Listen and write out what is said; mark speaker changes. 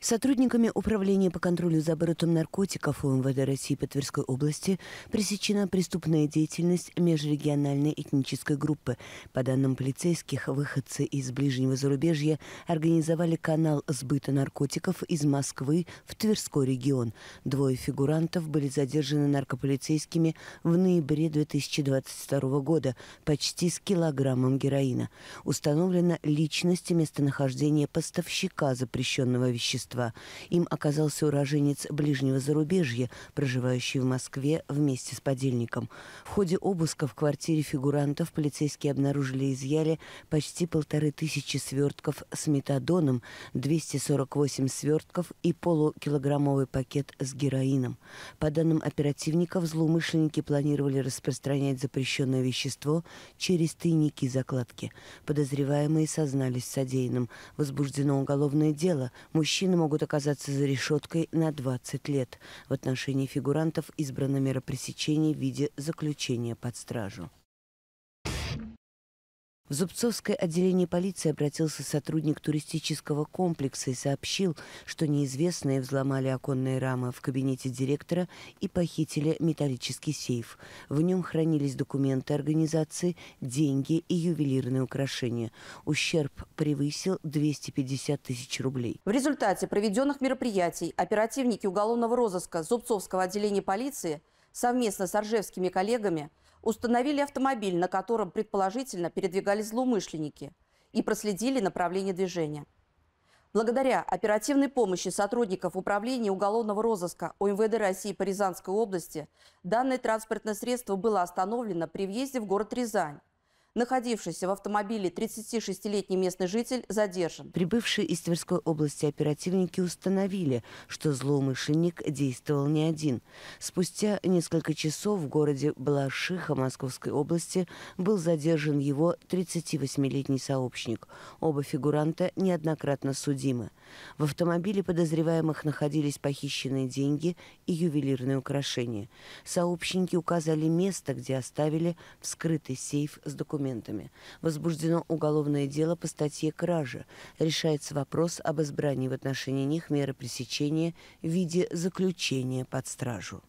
Speaker 1: Сотрудниками Управления по контролю за оборотом наркотиков УМВД России по Тверской области пресечена преступная деятельность межрегиональной этнической группы. По данным полицейских, выходцы из ближнего зарубежья организовали канал сбыта наркотиков из Москвы в Тверской регион. Двое фигурантов были задержаны наркополицейскими в ноябре 2022 года почти с килограммом героина. Установлена личность и местонахождение поставщика запрещенного вещества общества. Им оказался уроженец ближнего зарубежья, проживающий в Москве вместе с подельником. В ходе обыска в квартире фигурантов полицейские обнаружили и изъяли почти полторы тысячи свертков с метадоном, 248 свертков и полукилограммовый пакет с героином. По данным оперативников, злоумышленники планировали распространять запрещенное вещество через тайники закладки. Подозреваемые сознались в содеянном. Возбуждено уголовное дело. Мужчинам могут оказаться за решеткой на 20 лет. В отношении фигурантов избрано мера пресечения в виде заключения под стражу. В Зубцовское отделение полиции обратился сотрудник туристического комплекса и сообщил, что неизвестные взломали оконные рамы в кабинете директора и похитили металлический сейф. В нем хранились документы организации, деньги и ювелирные украшения. Ущерб превысил 250 тысяч рублей.
Speaker 2: В результате проведенных мероприятий оперативники уголовного розыска Зубцовского отделения полиции совместно с оржевскими коллегами установили автомобиль, на котором предположительно передвигались злоумышленники, и проследили направление движения. Благодаря оперативной помощи сотрудников Управления уголовного розыска ОМВД России по Рязанской области данное транспортное средство было остановлено при въезде в город Рязань Находившийся в автомобиле 36-летний местный житель задержан.
Speaker 1: Прибывшие из Тверской области оперативники установили, что злоумышленник действовал не один. Спустя несколько часов в городе Балашиха Московской области был задержан его 38-летний сообщник. Оба фигуранта неоднократно судимы. В автомобиле подозреваемых находились похищенные деньги и ювелирные украшения. Сообщники указали место, где оставили вскрытый сейф с документами документами. Возбуждено уголовное дело по статье «Кража». Решается вопрос об избрании в отношении них меры пресечения в виде заключения под стражу.